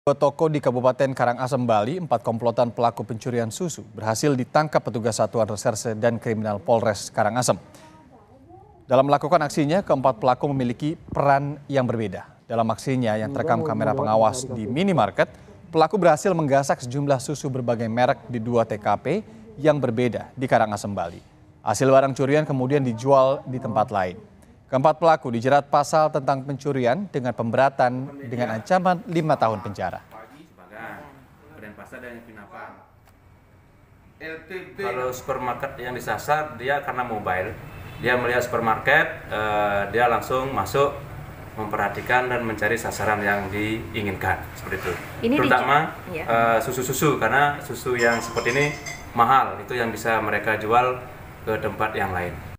Dua toko di Kabupaten Karangasem, Bali, empat komplotan pelaku pencurian susu berhasil ditangkap petugas Satuan Reserse dan Kriminal Polres Karangasem. Dalam melakukan aksinya, keempat pelaku memiliki peran yang berbeda. Dalam aksinya yang terekam kamera pengawas di minimarket, pelaku berhasil menggasak sejumlah susu berbagai merek di dua TKP yang berbeda di Karangasem, Bali. Hasil barang curian kemudian dijual di tempat lain. Keempat pelaku dijerat pasal tentang pencurian dengan pemberatan dengan ancaman lima tahun penjara. Kalau supermarket yang disasar dia karena mobile, dia melihat supermarket, eh, dia langsung masuk memperhatikan dan mencari sasaran yang diinginkan seperti itu. Ini Terutama iya. eh, susu-susu ya. karena susu yang seperti ini mahal itu yang bisa mereka jual ke tempat yang lain.